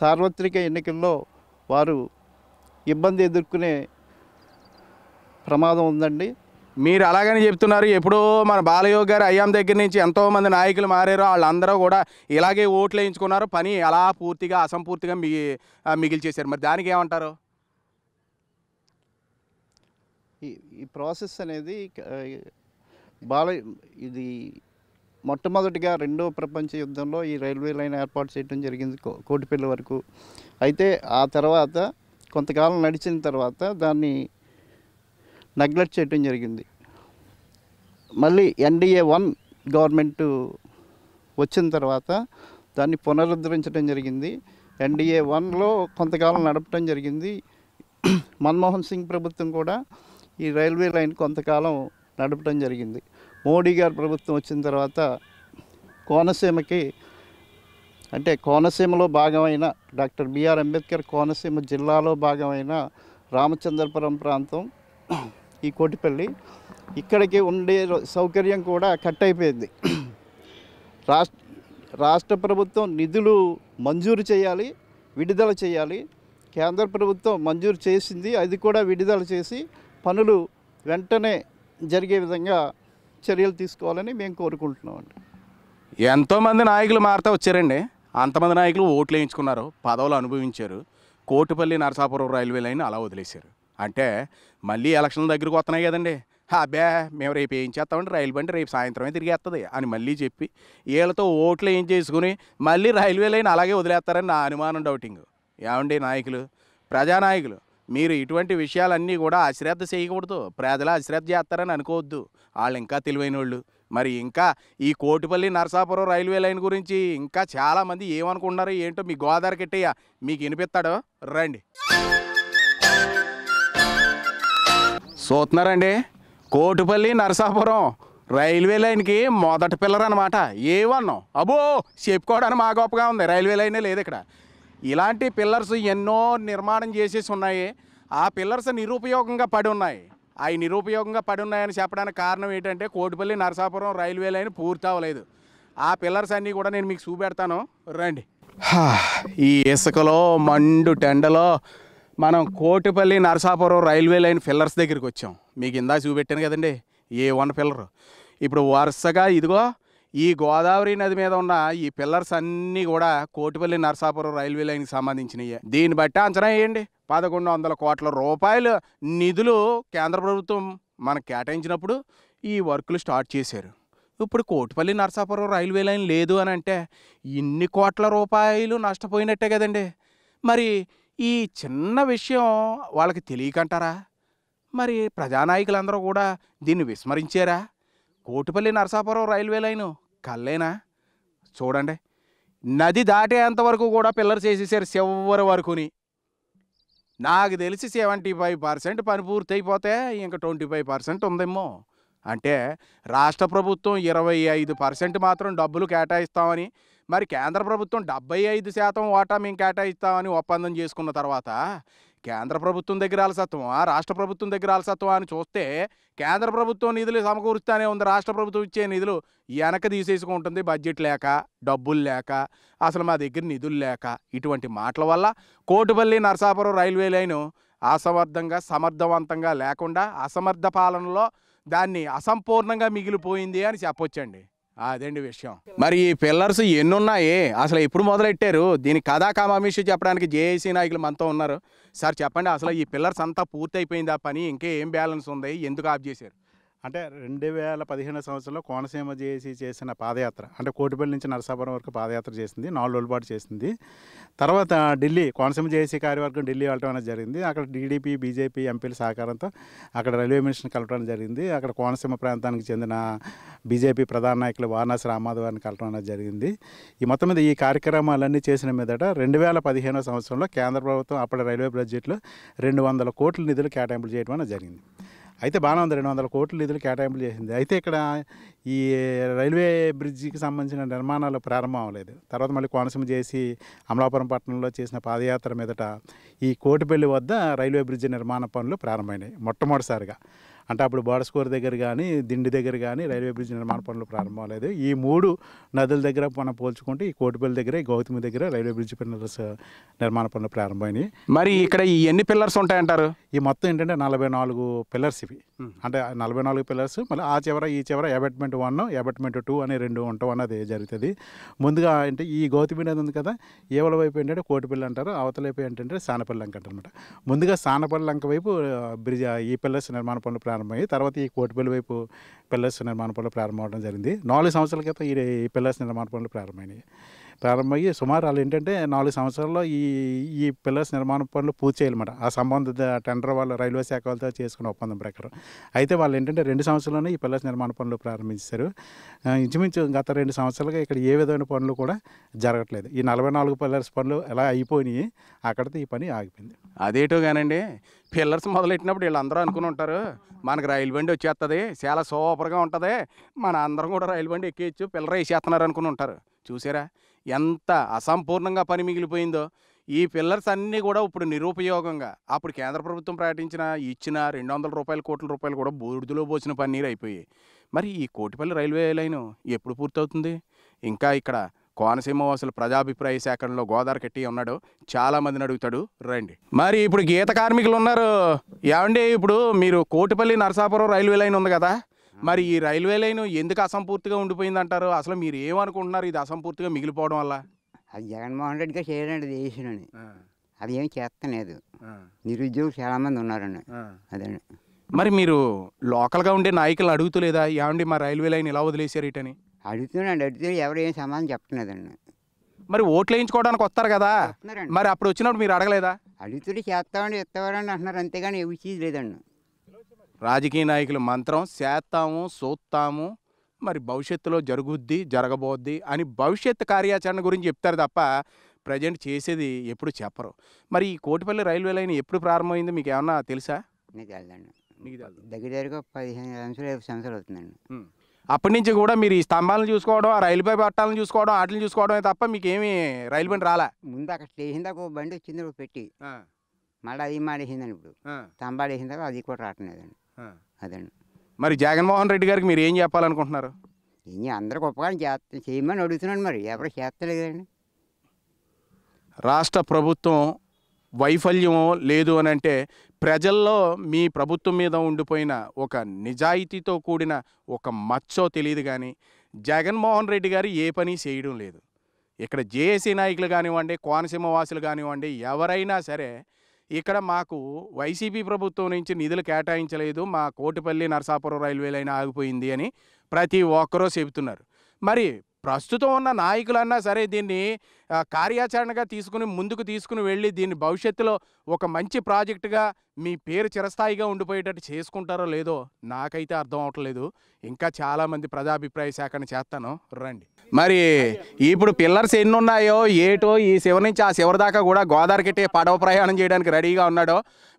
సార్వత్రిక ఎన్నికల్లో వారు ఇబ్బంది ఎదుర్కొనే ప్రమాదం ఉందండి మీరు అలాగని చెప్తున్నారు ఎప్పుడో మన బాలయోగ్ గారు అయ్యాం దగ్గర నుంచి ఎంతోమంది నాయకులు మారారు వాళ్ళందరూ కూడా ఇలాగే ఓట్లు వేయించుకున్నారు పని ఎలా పూర్తిగా అసంపూర్తిగా మిగి మిగిలిచేశారు మరి దానికి ఏమంటారు ఈ ప్రాసెస్ అనేది బాల ఇది మొట్టమొదటిగా రెండో ప్రపంచ యుద్ధంలో ఈ రైల్వే లైన్ ఏర్పాటు చేయడం జరిగింది కోటిపల్లి వరకు అయితే ఆ తర్వాత కొంతకాలం నడిచిన తర్వాత దాన్ని నెగ్లెక్ట్ చేయటం జరిగింది మళ్ళీ ఎన్డీఏ వన్ గవర్నమెంట్ వచ్చిన తర్వాత దాన్ని పునరుద్ధరించడం జరిగింది ఎన్డీఏ వన్లో కొంతకాలం నడపడం జరిగింది మన్మోహన్ సింగ్ ప్రభుత్వం కూడా ఈ రైల్వే లైన్ కొంతకాలం నడపడం జరిగింది మోడీ గారి ప్రభుత్వం వచ్చిన తర్వాత కోనసీమకి అంటే కోనసీమలో భాగమైన డాక్టర్ బిఆర్ అంబేద్కర్ కోనసీమ జిల్లాలో భాగమైన రామచంద్రపురం ప్రాంతం ఈ కోటిపల్లి ఇక్కడికి ఉండే సౌకర్యం కూడా కట్ అయిపోయింది రాష్ట్ర రాష్ట్ర ప్రభుత్వం నిధులు మంజూరు చేయాలి విడుదల చేయాలి కేంద్ర ప్రభుత్వం మంజూరు చేసింది అది కూడా విడుదల చేసి పనులు వెంటనే జరిగే విధంగా చర్యలు తీసుకోవాలని మేము కోరుకుంటున్నామండి ఎంతోమంది నాయకులు మారుతా వచ్చారండి అంతమంది నాయకులు ఓట్లు వేయించుకున్నారు పదవులు అనుభవించారు కోటిపల్లి నరసాపురం రైల్వే లైన్ అలా వదిలేశారు అంటే మళ్ళీ ఎలక్షన్ల దగ్గరకు వస్తున్నాయి కదండి అబ్బే మేము రేపు ఏం చేస్తామండి రైలు బండి రేపు సాయంత్రమే తిరిగేస్తుంది అని మళ్ళీ చెప్పి వీళ్ళతో ఓట్లు ఏం చేసుకుని మళ్ళీ రైల్వే లైన్ అలాగే వదిలేస్తారని నా అనుమానం డౌటింగ్ ఏమండి నాయకులు ప్రజానాయకులు మీరు ఇటువంటి విషయాలన్నీ కూడా అశ్రద్ధ చేయకూడదు ప్రజలు అశ్రద్ధ చేస్తారని అనుకోవద్దు వాళ్ళు ఇంకా తెలివైన వాళ్ళు మరి ఇంకా ఈ కోటిపల్లి నరసాపురం రైల్వే లైన్ గురించి ఇంకా చాలామంది ఏమనుకుంటున్నారో ఏంటో మీ గోదావరి కట్టయ్యా మీకు వినిపిస్తాడో రండి చూస్తున్నారండి కోటిపల్లి నరసాపురం రైల్వే లైన్కి మొదటి పిల్లర్ అనమాట ఏవన్నాం అబో చెప్పుకోవడానికి మా గొప్పగా ఉంది రైల్వే లైనే లేదు ఇక్కడ ఇలాంటి పిల్లర్స్ ఎన్నో నిర్మాణం చేసేసి ఉన్నాయి ఆ పిల్లర్స్ నిరుపయోగంగా పడి ఉన్నాయి అవి నిరుపయోగంగా పడి ఉన్నాయని చెప్పడానికి కారణం ఏంటంటే కోటిపల్లి నరసాపురం రైల్వే లైన్ పూర్తి అవ్వలేదు ఆ పిల్లర్స్ అన్నీ కూడా నేను మీకు చూపెడతాను రండి ఈ ఇసుకలో మండు టెండలో మనం Kotipalli Narasapuram railway line pillars దగ్గరికి వచ్చాం మీకు ఇందా చూపెట్టాను కదండి ఏ వన్ పిల్లర్ ఇప్పుడు వరుసగా ఇదిగో ఈ గోదావరి నది మీద ఉన్న ఈ పిల్లర్స్ అన్నీ కూడా కోటిపల్లి నరసాపురం రైల్వే లైన్కి సంబంధించినవి దీన్ని బట్టి అంచనా వేయండి పదకొండు వందల కోట్ల రూపాయలు నిధులు కేంద్ర ప్రభుత్వం మనకు కేటాయించినప్పుడు ఈ వర్కులు స్టార్ట్ చేశారు ఇప్పుడు కోటిపల్లి నరసాపురం రైల్వే లైన్ లేదు అని అంటే ఇన్ని కోట్ల రూపాయలు నష్టపోయినట్టే కదండి మరి ఈ చిన్న విషయం వాళ్ళకి తెలియకంటారా మరి ప్రజానాయకులందరూ కూడా దీన్ని విస్మరించారా కోటిపల్లి నరసాపురం రైల్వే లైను కల్లేనా చూడండి నది దాటేంత వరకు కూడా పిల్లలు చేసేసారు చివరి వరకుని నాకు తెలిసి సెవెంటీ ఫైవ్ పర్సెంట్ పని పూర్తయిపోతే ఇంకా ట్వంటీ ఫైవ్ పర్సెంట్ ఉందేమో అంటే రాష్ట్ర ప్రభుత్వం ఇరవై ఐదు పర్సెంట్ మాత్రం డబ్బులు కేటాయిస్తామని మరి కేంద్ర ప్రభుత్వం డెబ్బై ఐదు శాతం వాటా మేము కేటాయిస్తామని ఒప్పందం చేసుకున్న తర్వాత కేంద్ర ప్రభుత్వం దగ్గర అలసత్వమా రాష్ట్ర ప్రభుత్వం దగ్గర అలసత్వమా అని చూస్తే కేంద్ర ప్రభుత్వం నిధులు సమకూరుస్తానే ఉంది రాష్ట్ర ప్రభుత్వం ఇచ్చే నిధులు వెనక తీసేసుకుంటుంది బడ్జెట్ లేక డబ్బులు లేక అసలు మా దగ్గర నిధులు లేక ఇటువంటి మాటల వల్ల కోటిపల్లి నరసాపురం రైల్వే లైను అసమర్థంగా సమర్థవంతంగా లేకుండా అసమర్థ పాలనలో దాన్ని అసంపూర్ణంగా మిగిలిపోయింది అని చెప్పొచ్చండి అదండి విషయం మరి ఈ పిల్లర్స్ ఎన్ని ఉన్నాయి అసలు ఎప్పుడు మొదలెట్టారు దీని కథా కామామిషి చెప్పడానికి జేఏసీ నాయకులు మనతో ఉన్నారు సార్ చెప్పండి అసలు ఈ పిల్లర్స్ అంతా పూర్తి అయిపోయింది ఆ పని ఇంకా ఏం బ్యాలెన్స్ ఉంది ఎందుకు ఆఫ్ చేశారు అంటే రెండు వేల పదిహేను సంవత్సరంలో కోనసీమ చేసి చేసిన పాదయాత్ర అంటే కోటిపల్లి నుంచి నరసాపురం వరకు పాదయాత్ర చేసింది నాలుగు రోజుల పాటు చేసింది తర్వాత ఢిల్లీ కోనసీమ జేఏసీ కార్యవర్గం ఢిల్లీ వెళ్ళడం అనేది జరిగింది అక్కడ టీడీపీ బీజేపీ ఎంపీల సహకారంతో అక్కడ రైల్వే మినిషన్ కలవడం జరిగింది అక్కడ కోనసీమ ప్రాంతానికి చెందిన బీజేపీ ప్రధాన నాయకులు వారణాసి రామాధవాన్ని కలవడం అనేది జరిగింది ఈ మొత్తం మీద ఈ కార్యక్రమాలన్నీ చేసిన మీదట రెండు వేల పదిహేను సంవత్సరంలో కేంద్ర ప్రభుత్వం అప్పటి రైల్వే బడ్జెట్లో రెండు వందల కోట్ల నిధులు కేటాయింపులు చేయడం అనేది జరిగింది అయితే బాగానే ఉంది రెండు వందల కోట్ల నిధులు కేటాయింపులు చేసింది అయితే ఇక్కడ ఈ రైల్వే బ్రిడ్జికి సంబంధించిన నిర్మాణాలు ప్రారంభం అవ్వలేదు తర్వాత మళ్ళీ కోనసీమ చేసి అమలాపురం పట్టణంలో చేసిన పాదయాత్ర మీదట ఈ కోటిపల్లి వద్ద రైల్వే బ్రిడ్జి నిర్మాణ పనులు ప్రారంభమైనాయి మొట్టమొదటిసారిగా అంటే అప్పుడు స్కోర్ దగ్గర కానీ దిండి దగ్గర కానీ రైల్వే బ్రిడ్జ్ నిర్మాణ పనులు ప్రారంభం లేదు ఈ మూడు నదుల దగ్గర మనం పోల్చుకుంటే ఈ కోటిపల్లి దగ్గర గౌతమి దగ్గర రైల్వే బ్రిడ్జ్ పిల్లర్స్ uh, నిర్మాణ పనులు ప్రారంభమైనవి మరి ఇక్కడ ఈ ఎన్ని పిల్లర్స్ ఉంటాయంటారు ఈ మొత్తం ఏంటంటే నలభై నాలుగు పిల్లర్స్ ఇవి అంటే నలభై నాలుగు పిల్లర్స్ మళ్ళీ ఆ చివర ఈ చివర అబట్మెంట్ వన్ అబార్ట్మెంట్ టూ అనే రెండు ఉండటం అన్నది జరుగుతుంది ముందుగా అంటే ఈ గౌతమి నది ఉంది కదా ఏవల వైపు ఏంటంటే కోటిపల్లి అంటారు అవతల వైపు ఏంటంటే సానపల్లి లంక అంటారు ముందుగా సానపల్లి లంక వైపు uh, బ్రిడ్జ్ ఈ పిల్లర్స్ నిర్మాణ పనులు ప్రారంభమయ్యి తర్వాత ఈ కోటిపల్లి వైపు పిల్లర్స్ నిర్మాణ పనులు ప్రారంభం అవడం జరిగింది నాలుగు సంవత్సరాల క్రితం ఈ పిల్లర్స్ నిర్మాణ పనులు ప్రారంభమైనాయి ప్రారంభమయ్యి సుమారు వాళ్ళు ఏంటంటే నాలుగు సంవత్సరాల్లో ఈ ఈ పిల్లర్స్ నిర్మాణ పనులు పూర్తి చేయాలన్నమాట ఆ సంబంధిత టెండర్ వాళ్ళు రైల్వే శాఖ వాళ్ళతో చేసుకున్న ఒప్పందం ప్రకారం అయితే వాళ్ళు ఏంటంటే రెండు సంవత్సరాల్లోనే ఈ పిల్లర్స్ నిర్మాణ పనులు ప్రారంభించారు ఇంచుమించు గత రెండు సంవత్సరాలుగా ఇక్కడ ఏ విధమైన పనులు కూడా జరగట్లేదు ఈ నలభై నాలుగు పిల్లర్స్ పనులు ఎలా అయిపోయినాయి అక్కడితో ఈ పని ఆగిపోయింది అదేటో కానండి పిల్లర్స్ మొదలెట్టినప్పుడు వీళ్ళందరూ అనుకుని ఉంటారు మనకు రైలు బండి వచ్చేస్తుంది చాలా సూపర్గా ఉంటుంది మన అందరం కూడా రైలు బండి ఎక్కేయచ్చు పిల్లర వేసేస్తున్నారు అనుకుని ఉంటారు చూసారా ఎంత అసంపూర్ణంగా పని మిగిలిపోయిందో ఈ పిల్లర్స్ అన్నీ కూడా ఇప్పుడు నిరుపయోగంగా అప్పుడు కేంద్ర ప్రభుత్వం ప్రకటించిన ఇచ్చిన రెండు వందల రూపాయల కోట్ల రూపాయలు కూడా బూడిదలో పోసిన పన్నీరు అయిపోయాయి మరి ఈ కోటిపల్లి రైల్వే లైను ఎప్పుడు పూర్తవుతుంది ఇంకా ఇక్కడ కోనసీమ వాసులు ప్రజాభిప్రాయ సేకరణలో కట్టి ఉన్నాడు చాలా మందిని అడుగుతాడు రండి మరి ఇప్పుడు గీత కార్మికులు ఉన్నారు ఏమండి ఇప్పుడు మీరు కోటిపల్లి నరసాపురం రైల్వే లైన్ ఉంది కదా మరి ఈ రైల్వే లైన్ ఎందుకు అసంపూర్తిగా ఉండిపోయింది అంటారు అసలు మీరు ఏమనుకుంటున్నారు ఇది అసంపూర్తిగా మిగిలిపోవడం వల్ల అది జగన్మోహన్ రెడ్డి గారు చేయడండి దేశంలోని అది ఏం చేస్తలేదు నిరుద్యోగులు చాలామంది ఉన్నారండి అదే మరి మీరు లోకల్గా ఉండే నాయకులు అడుగుతులేదా ఏమండి మా రైల్వే లైన్ ఇలా వదిలేశారు ఇటని అడుగుతున్నాండి అడిగితే ఎవరు ఏం సమాధానం చెప్తున్నదండి మరి ఓట్లు వేయించుకోవడానికి వస్తారు కదా మరి అప్పుడు వచ్చినప్పుడు మీరు అడగలేదా అడుగుతుంటే చేస్తామని ఎత్తవారని అంటున్నారు అంతేగాని ఏ విషయం లేదండి రాజకీయ నాయకుల మంత్రం చేస్తాము చూస్తాము మరి భవిష్యత్తులో జరుగుద్ది జరగబోద్ది అని భవిష్యత్ కార్యాచరణ గురించి చెప్తారు తప్ప ప్రజెంట్ చేసేది ఎప్పుడు చెప్పరు మరి ఈ కోటిపల్లి రైల్వే లైన్ ఎప్పుడు ప్రారంభమైంది మీకు ఏమన్నా తెలుసా మీకు మీకు దగ్గర దగ్గరగా పదిహేను అవుతుందండి అప్పటి నుంచి కూడా మీరు ఈ స్తంభాలను చూసుకోవడం ఆ రైల్వే పట్టాలను చూసుకోవడం వాటిని చూసుకోవడమే తప్ప మీకు ఏమి రైలు బండి రాలా ముందు అక్కడ స్టేషన్ దాకా బండి వచ్చింది పెట్టి మళ్ళీ అది మాడేసిందండి ఇప్పుడు స్తంభాలు వేసిందాక దాకా అది కూడా రావట్లేదండి అదండి మరి జగన్మోహన్ రెడ్డి గారికి మీరు ఏం చెప్పాలనుకుంటున్నారు ఇన్ని అందరికి గొప్పగా చేస్తా చేయమని అడుగుతున్నాను మరి ఎవరు చేస్తలేదండి రాష్ట్ర ప్రభుత్వం వైఫల్యం లేదు అని అంటే ప్రజల్లో మీ ప్రభుత్వం మీద ఉండిపోయిన ఒక నిజాయితీతో కూడిన ఒక మచ్చో తెలియదు కానీ జగన్మోహన్ రెడ్డి గారు ఏ పని చేయడం లేదు ఇక్కడ జేఏసీ నాయకులు కానివ్వండి కోనసీమ వాసులు కానివ్వండి ఎవరైనా సరే ఇక్కడ మాకు వైసీపీ ప్రభుత్వం నుంచి నిధులు కేటాయించలేదు మా కోటిపల్లి నరసాపురం రైల్వే లైన్ ఆగిపోయింది అని ప్రతి ఒక్కరూ చెబుతున్నారు మరి ప్రస్తుతం ఉన్న నాయకులన్నా సరే దీన్ని కార్యాచరణగా తీసుకుని ముందుకు తీసుకుని వెళ్ళి దీన్ని భవిష్యత్తులో ఒక మంచి ప్రాజెక్టుగా మీ పేరు చిరస్థాయిగా ఉండిపోయేటట్టు చేసుకుంటారో లేదో నాకైతే అర్థం అవట్లేదు ఇంకా చాలామంది ప్రజాభిప్రాయ శాఖను చేస్తాను రండి మరి ఇప్పుడు పిల్లర్స్ ఎన్ని ఉన్నాయో ఏటో ఈ శివ నుంచి ఆ శివరి దాకా కూడా గోదావరి కట్టే పడవ ప్రయాణం చేయడానికి రెడీగా ఉన్నాడో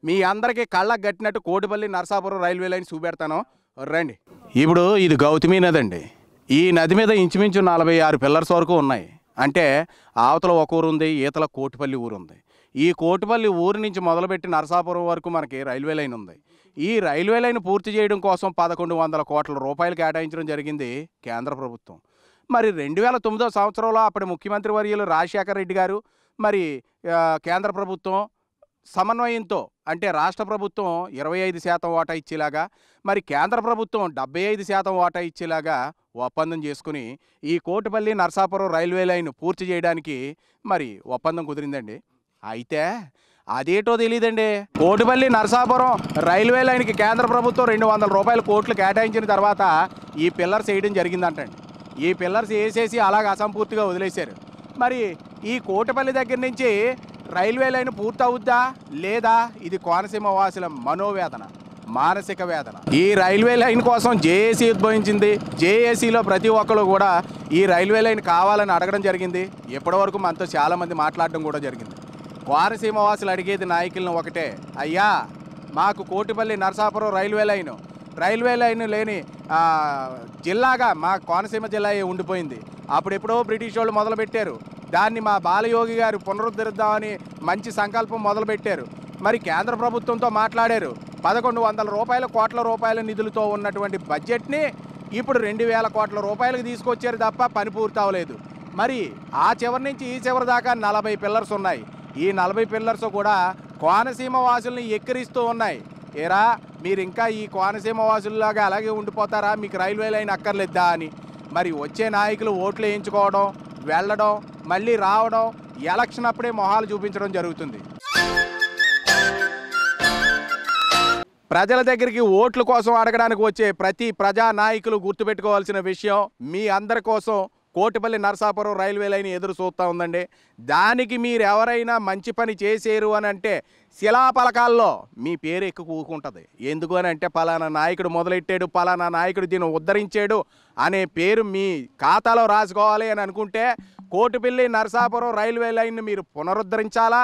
మీ అందరికీ కళ్ళకు కట్టినట్టు కోటిపల్లి నర్సాపురం రైల్వే లైన్ చూపెడతాను రండి ఇప్పుడు ఇది గౌతమీ నదండి ఈ నది మీద ఇంచుమించు నలభై ఆరు పిల్లర్స్ వరకు ఉన్నాయి అంటే ఆవతల ఒక ఊరు ఉంది ఈతల కోటిపల్లి ఊరు ఉంది ఈ కోటిపల్లి ఊరు నుంచి మొదలుపెట్టి నరసాపురం వరకు మనకి రైల్వే లైన్ ఉంది ఈ రైల్వే లైన్ పూర్తి చేయడం కోసం పదకొండు వందల కోట్ల రూపాయలు కేటాయించడం జరిగింది కేంద్ర ప్రభుత్వం మరి రెండు వేల తొమ్మిదో సంవత్సరంలో అప్పటి ముఖ్యమంత్రి వర్యులు రాజశేఖర రెడ్డి గారు మరి కేంద్ర ప్రభుత్వం సమన్వయంతో అంటే రాష్ట్ర ప్రభుత్వం ఇరవై ఐదు శాతం ఓటా ఇచ్చేలాగా మరి కేంద్ర ప్రభుత్వం డెబ్బై ఐదు శాతం ఓటా ఇచ్చేలాగా ఒప్పందం చేసుకుని ఈ కోటిపల్లి నర్సాపురం రైల్వే లైన్ పూర్తి చేయడానికి మరి ఒప్పందం కుదిరిందండి అయితే అదేటో తెలియదండి కోటిపల్లి నర్సాపురం రైల్వే లైన్కి కేంద్ర ప్రభుత్వం రెండు వందల రూపాయల కోట్లు కేటాయించిన తర్వాత ఈ పిల్లర్స్ వేయడం జరిగిందంటండి ఈ పిల్లర్స్ వేసేసి అలాగ అసంపూర్తిగా వదిలేశారు మరి ఈ కోటిపల్లి దగ్గర నుంచి రైల్వే లైన్ పూర్తవుద్దా లేదా ఇది కోనసీమ వాసుల మనోవేదన మానసిక వేదన ఈ రైల్వే లైన్ కోసం జేఏసీ ఉద్భవించింది జేఏసీలో ప్రతి ఒక్కరు కూడా ఈ రైల్వే లైన్ కావాలని అడగడం జరిగింది ఇప్పటివరకు మనతో చాలామంది మాట్లాడడం కూడా జరిగింది కోనసీమ వాసులు అడిగేది నాయకులను ఒకటే అయ్యా మాకు Kotipalli Narasapuram railway line railway line లేని జిల్లాగా మా కోనసీమ జిల్లా ఉండిపోయింది అప్పుడెప్పుడో బ్రిటిష్ వాళ్ళు మొదలుపెట్టారు దాన్ని మా బాలయోగి గారు పునరుద్ధరిద్దామని మంచి సంకల్పం మొదలుపెట్టారు మరి కేంద్ర ప్రభుత్వంతో మాట్లాడారు పదకొండు వందల రూపాయల కోట్ల రూపాయల నిధులతో ఉన్నటువంటి బడ్జెట్ని ఇప్పుడు రెండు వేల కోట్ల రూపాయలకు తీసుకొచ్చారు తప్ప పని పూర్తి అవ్వలేదు మరి ఆ చివరి నుంచి ఈ చివరి దాకా నలభై పిల్లర్స్ ఉన్నాయి ఈ నలభై పిల్లర్స్ కూడా కోనసీమ వాసుల్ని ఎక్కిరిస్తూ ఉన్నాయి ఏరా మీరు ఇంకా ఈ కోనసీమ వాసుల్లాగా అలాగే ఉండిపోతారా మీకు రైల్వే లైన్ అక్కర్లేద్దా అని మరి వచ్చే నాయకులు ఓట్లు వేయించుకోవడం వెళ్ళడం మళ్ళీ రావడం ఎలక్షన్ అప్పుడే మొహాలు చూపించడం జరుగుతుంది ప్రజల దగ్గరికి ఓట్ల కోసం అడగడానికి వచ్చే ప్రతి ప్రజా నాయకులు గుర్తుపెట్టుకోవాల్సిన విషయం మీ అందరి కోసం కోటిపల్లి నరసాపురం రైల్వే లైన్ ఎదురు చూస్తూ ఉందండి దానికి మీరు ఎవరైనా మంచి పని చేసేరు అని అంటే శిలాపలకాల్లో మీ పేరు ఎక్కువ ఎందుకు అని అంటే పలానా నాయకుడు మొదలెట్టాడు పలానా నాయకుడు దీన్ని ఉద్ధరించాడు అనే పేరు మీ ఖాతాలో రాసుకోవాలి అని అనుకుంటే కోటిపిల్లి నరసాపురం రైల్వే లైన్ని మీరు పునరుద్ధరించాలా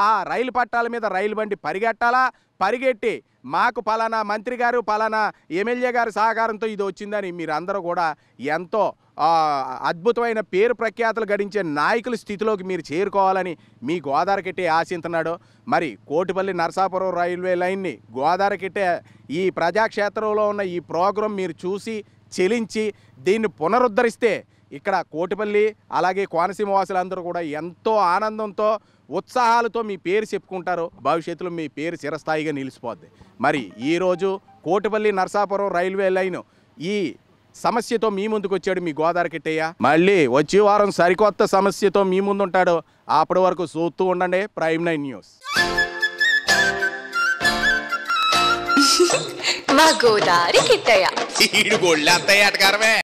ఆ రైలు పట్టాల మీద రైలు బండి పరిగెట్టాలా పరిగెట్టి మాకు పలానా మంత్రి గారు పలానా ఎమ్మెల్యే గారి సహకారంతో ఇది వచ్చిందని మీరందరూ కూడా ఎంతో అద్భుతమైన పేరు ప్రఖ్యాతలు గడించే నాయకుల స్థితిలోకి మీరు చేరుకోవాలని మీ గోదావరికిట్టే ఆశిస్తున్నాడు మరి కోటిపల్లి నరసాపురం రైల్వే లైన్ని గోదావరికిట్టే ఈ ప్రజాక్షేత్రంలో ఉన్న ఈ ప్రోగ్రాం మీరు చూసి చెలించి దీన్ని పునరుద్ధరిస్తే ఇక్కడ కోటిపల్లి అలాగే కోనసీమ వాసులందరూ కూడా ఎంతో ఆనందంతో ఉత్సాహాలతో మీ పేరు చెప్పుకుంటారు భవిష్యత్తులో మీ పేరు చిరస్థాయిగా నిలిచిపోద్ది మరి ఈరోజు కోటిపల్లి నర్సాపురం రైల్వే లైన్ ఈ సమస్యతో మీ ముందుకు వచ్చాడు మీ గోదావరి కిట్టయ్య మళ్ళీ వచ్చే వారం సరికొత్త సమస్యతో మీ ముందు ఉంటాడు అప్పటి వరకు చూస్తూ ఉండండి ప్రైమ్ నైన్ న్యూస్ *laughs* మా గోదావరి కిట్టయ్య